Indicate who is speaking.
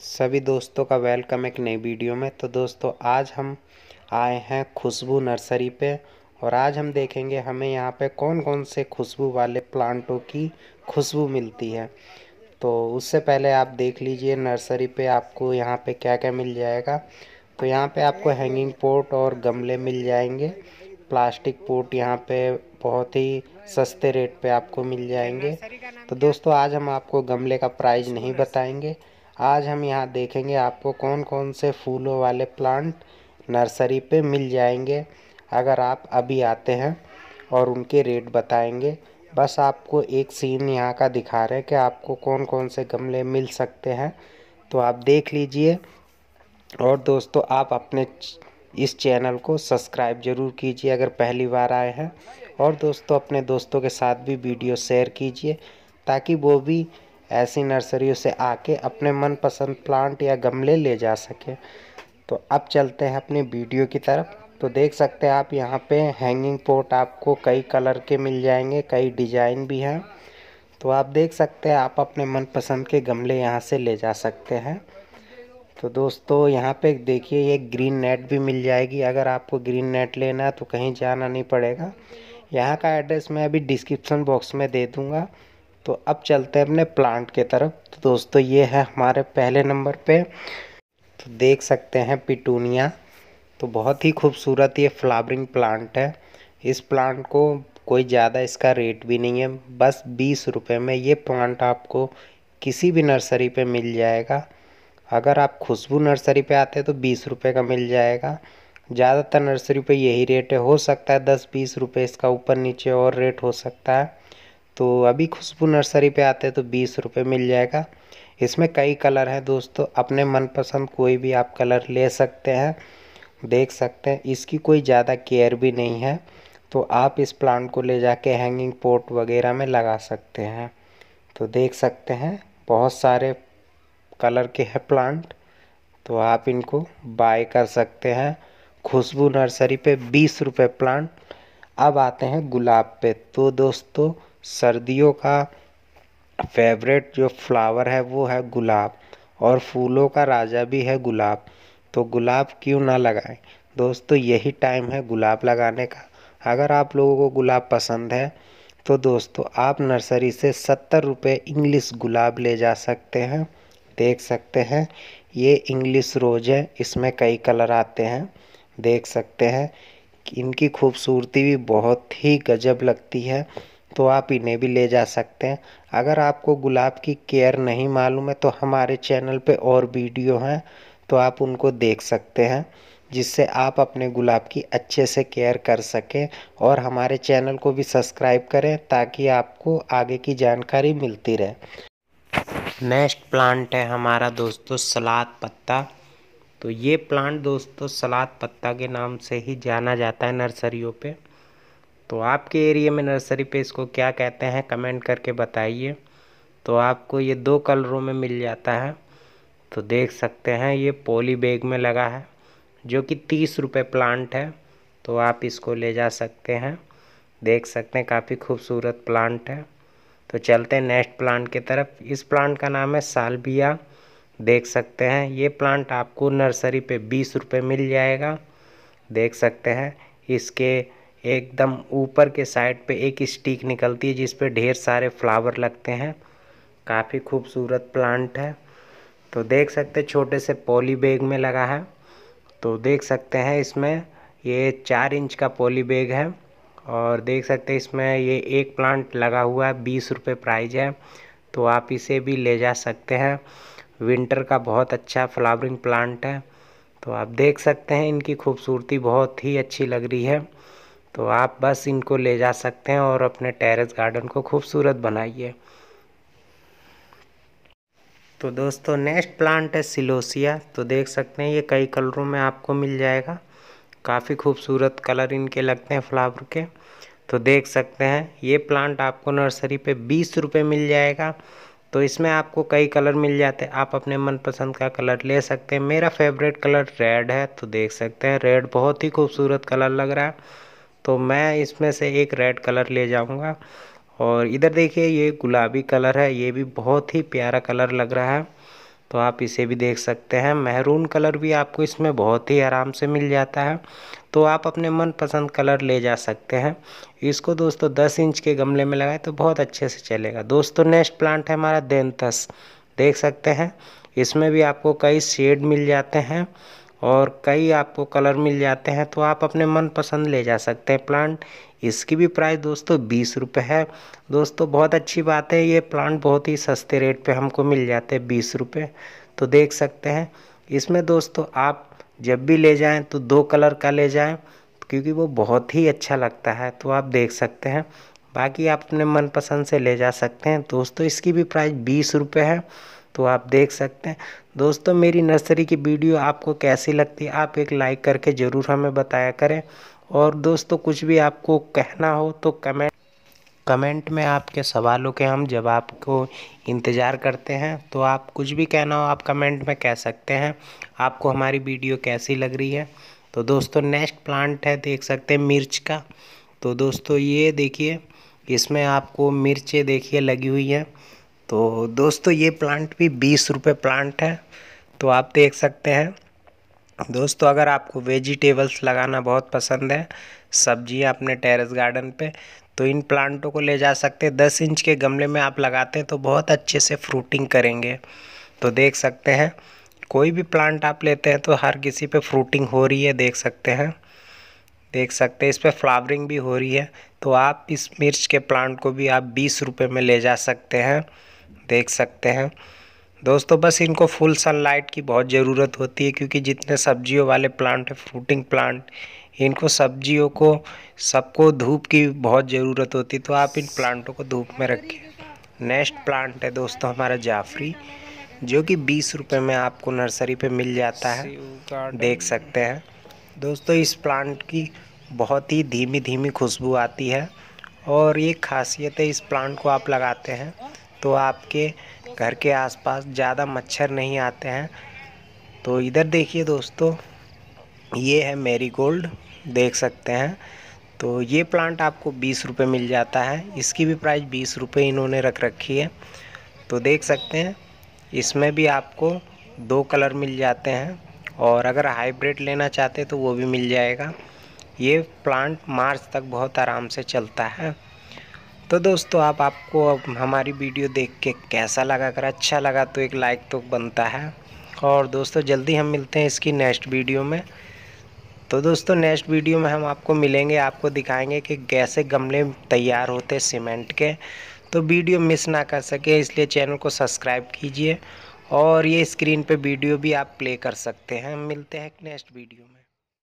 Speaker 1: सभी दोस्तों का वेलकम एक नई वीडियो में तो दोस्तों आज हम आए हैं खुशबू नर्सरी पे और आज हम देखेंगे हमें यहाँ पे कौन कौन से खुशबू वाले प्लांटों की खुशबू मिलती है तो उससे पहले आप देख लीजिए नर्सरी पे आपको यहाँ पे क्या क्या मिल जाएगा तो यहाँ पे आपको हैंगिंग पोर्ट और गमले मिल जाएंगे प्लास्टिक पोर्ट यहाँ पे बहुत ही सस्ते रेट पे आपको मिल जाएंगे तो दोस्तों आज हम आपको गमले का प्राइस नहीं बताएंगे आज हम यहाँ देखेंगे आपको कौन कौन से फूलों वाले प्लांट नर्सरी पे मिल जाएंगे अगर आप अभी आते हैं और उनके रेट बताएंगे बस आपको एक सीन यहाँ का दिखा रहे हैं कि आपको कौन कौन से गमले मिल सकते हैं तो आप देख लीजिए और दोस्तों आप अपने इस चैनल को सब्सक्राइब ज़रूर कीजिए अगर पहली बार आए हैं और दोस्तों अपने दोस्तों के साथ भी वीडियो शेयर कीजिए ताकि वो भी ऐसी नर्सरियों से आके अपने मनपसंद प्लांट या गमले ले जा सके तो अब चलते हैं अपनी वीडियो की तरफ तो देख सकते हैं आप यहाँ पे हैंगिंग पोर्ट आपको कई कलर के मिल जाएंगे कई डिज़ाइन भी हैं तो आप देख सकते हैं आप अपने मनपसंद के गमले यहाँ से ले जा सकते हैं तो दोस्तों यहाँ पे देखिए ये ग्रीन नेट भी मिल जाएगी अगर आपको ग्रीन नेट लेना है तो कहीं जाना नहीं पड़ेगा यहाँ का एड्रेस मैं अभी डिस्क्रिप्सन बॉक्स में दे दूँगा तो अब चलते हैं अपने प्लांट के तरफ तो दोस्तों ये है हमारे पहले नंबर पे तो देख सकते हैं पिटूनिया तो बहुत ही खूबसूरत ये फ्लावरिंग प्लांट है इस प्लांट को कोई ज़्यादा इसका रेट भी नहीं है बस बीस रुपये में ये प्लांट आपको किसी भी नर्सरी पे मिल जाएगा अगर आप खुशबू नर्सरी पे आते हैं तो बीस रुपये का मिल जाएगा ज़्यादातर नर्सरी पे यही रेट है हो सकता है दस बीस रुपये इसका ऊपर नीचे और रेट हो सकता है तो अभी खुशबू नर्सरी पे आते हैं तो बीस रुपये मिल जाएगा इसमें कई कलर हैं दोस्तों अपने मनपसंद कोई भी आप कलर ले सकते हैं देख सकते हैं इसकी कोई ज़्यादा केयर भी नहीं है तो आप इस प्लांट को ले जाके हैंगिंग पोर्ट वगैरह में लगा सकते हैं तो देख सकते हैं बहुत सारे कलर के हैं प्लांट तो आप इनको बाय कर सकते हैं खुशबू नर्सरी पे बीस रुपये प्लांट अब आते हैं गुलाब पे तो दोस्तों सर्दियों का फेवरेट जो फ्लावर है वो है गुलाब और फूलों का राजा भी है गुलाब तो गुलाब क्यों ना लगाएं दोस्तों यही टाइम है गुलाब लगाने का अगर आप लोगों को गुलाब पसंद है तो दोस्तों आप नर्सरी से सत्तर रुपये इंग्लिश गुलाब ले जा सकते हैं देख सकते हैं ये इंग्लिश रोज है इसमें कई कलर आते हैं देख सकते हैं इनकी खूबसूरती भी बहुत ही गजब लगती है तो आप इन्हें भी ले जा सकते हैं अगर आपको गुलाब की केयर नहीं मालूम है तो हमारे चैनल पे और वीडियो हैं तो आप उनको देख सकते हैं जिससे आप अपने गुलाब की अच्छे से केयर कर सकें और हमारे चैनल को भी सब्सक्राइब करें ताकि आपको आगे की जानकारी मिलती रहे नेक्स्ट प्लांट है हमारा दोस्तों सलाद पत्ता तो ये प्लांट दोस्तों सलाद पत्ता के नाम से ही जाना जाता है नर्सरियों पर तो आपके एरिया में नर्सरी पे इसको क्या कहते हैं कमेंट करके बताइए तो आपको ये दो कलरों में मिल जाता है तो देख सकते हैं ये पोली बैग में लगा है जो कि तीस रुपये प्लांट है तो आप इसको ले जा सकते हैं देख सकते हैं काफ़ी खूबसूरत प्लांट है तो चलते हैं नेक्स्ट प्लांट की तरफ इस प्लांट का नाम है सालबिया देख सकते हैं ये प्लांट आपको नर्सरी पे बीस रुपये मिल जाएगा देख सकते हैं इसके एकदम ऊपर के साइड पे एक स्टिक निकलती है जिस पे ढेर सारे फ्लावर लगते हैं काफ़ी खूबसूरत प्लांट है तो देख सकते छोटे से पॉली बैग में लगा है तो देख सकते हैं इसमें ये चार इंच का पॉली बैग है और देख सकते हैं इसमें ये एक प्लांट लगा हुआ है बीस रुपये प्राइज है तो आप इसे भी ले जा सकते हैं विंटर का बहुत अच्छा फ्लावरिंग प्लांट है तो आप देख सकते हैं इनकी खूबसूरती बहुत ही अच्छी लग रही है तो आप बस इनको ले जा सकते हैं और अपने टेरेस गार्डन को खूबसूरत बनाइए तो दोस्तों नेक्स्ट प्लांट है सिलोसिया तो देख सकते हैं ये कई कलरों में आपको मिल जाएगा काफ़ी खूबसूरत कलर इनके लगते हैं फ्लावर के तो देख सकते हैं ये प्लांट आपको नर्सरी पे बीस रुपये मिल जाएगा तो इसमें आपको कई कलर मिल जाते हैं आप अपने मनपसंद का कलर ले सकते हैं मेरा फेवरेट कलर रेड है तो देख सकते हैं रेड बहुत ही खूबसूरत कलर लग रहा है तो मैं इसमें से एक रेड कलर ले जाऊंगा और इधर देखिए ये गुलाबी कलर है ये भी बहुत ही प्यारा कलर लग रहा है तो आप इसे भी देख सकते हैं महरून कलर भी आपको इसमें बहुत ही आराम से मिल जाता है तो आप अपने मनपसंद कलर ले जा सकते हैं इसको दोस्तों 10 इंच के गमले में लगाए तो बहुत अच्छे से चलेगा दोस्तों नेक्स्ट प्लांट है हमारा देंतस देख सकते हैं इसमें भी आपको कई शेड मिल जाते हैं और कई आपको कलर मिल जाते हैं तो आप अपने मनपसंद ले जा सकते हैं प्लांट इसकी भी प्राइस दोस्तों बीस रुपये है दोस्तों बहुत अच्छी बात है ये प्लांट बहुत ही सस्ते रेट पे हमको मिल जाते हैं बीस रुपये तो देख सकते हैं इसमें दोस्तों आप जब भी ले जाएं तो दो कलर का ले जाएं क्योंकि वो बहुत ही अच्छा लगता है तो आप देख सकते हैं बाकी आप अपने मनपसंद से ले जा सकते हैं दोस्तों इसकी भी प्राइस बीस रुपये है तो आप देख सकते हैं दोस्तों मेरी नर्सरी की वीडियो आपको कैसी लगती है आप एक लाइक करके ज़रूर हमें बताया करें और दोस्तों कुछ भी आपको कहना हो तो कमेंट कमेंट में आपके सवालों के हम जवाब को इंतज़ार करते हैं तो आप कुछ भी कहना हो आप कमेंट में कह सकते हैं आपको हमारी वीडियो कैसी लग रही है तो दोस्तों नेक्स्ट प्लांट है देख सकते हैं मिर्च का तो दोस्तों ये देखिए इसमें आपको मिर्चें देखिए लगी हुई हैं तो दोस्तों ये प्लांट भी बीस रुपये प्लांट है तो आप देख सकते हैं दोस्तों अगर आपको वेजिटेबल्स लगाना बहुत पसंद है सब्जी अपने टेरेस गार्डन पे तो इन प्लांटों को ले जा सकते हैं दस इंच के गमले में आप लगाते हैं तो बहुत अच्छे से फ्रूटिंग करेंगे तो देख सकते हैं कोई भी प्लांट आप लेते हैं तो हर किसी पे फ्रूटिंग हो रही है देख सकते हैं देख सकते हैं इस पर फ्लावरिंग भी हो रही है तो आप इस मिर्च के प्लांट को भी आप बीस रुपये में ले जा सकते हैं देख सकते हैं दोस्तों बस इनको फुल सनलाइट की बहुत ज़रूरत होती है क्योंकि जितने सब्जियों वाले प्लांट हैं फ्रूटिंग प्लांट इनको सब्जियों को सबको धूप की बहुत ज़रूरत होती है तो आप इन प्लांटों को धूप में रखें नेक्स्ट प्लांट है दोस्तों हमारा जाफरी जो कि बीस रुपये में आपको नर्सरी पर मिल जाता है देख सकते हैं दोस्तों इस प्लांट की बहुत ही धीमी धीमी खुशबू आती है और ये खासियत है इस प्लांट को आप लगाते हैं तो आपके घर के आसपास ज़्यादा मच्छर नहीं आते हैं तो इधर देखिए दोस्तों ये है मेरी गोल्ड देख सकते हैं तो ये प्लांट आपको बीस रुपये मिल जाता है इसकी भी प्राइस बीस रुपये इन्होंने रख रखी है तो देख सकते हैं इसमें भी आपको दो कलर मिल जाते हैं और अगर हाइब्रिड लेना चाहते तो वो भी मिल जाएगा ये प्लांट मार्च तक बहुत आराम से चलता है तो दोस्तों आप आपको अब हमारी वीडियो देख के कैसा लगा अगर अच्छा लगा तो एक लाइक तो बनता है और दोस्तों जल्दी हम मिलते हैं इसकी नेक्स्ट वीडियो में तो दोस्तों नेक्स्ट वीडियो में हम आपको मिलेंगे आपको दिखाएंगे कि कैसे गमले तैयार होते सीमेंट के तो वीडियो मिस ना कर सके इसलिए चैनल को सब्सक्राइब कीजिए और ये स्क्रीन पे वीडियो भी आप प्ले कर सकते हैं मिलते हैं नेक्स्ट वीडियो में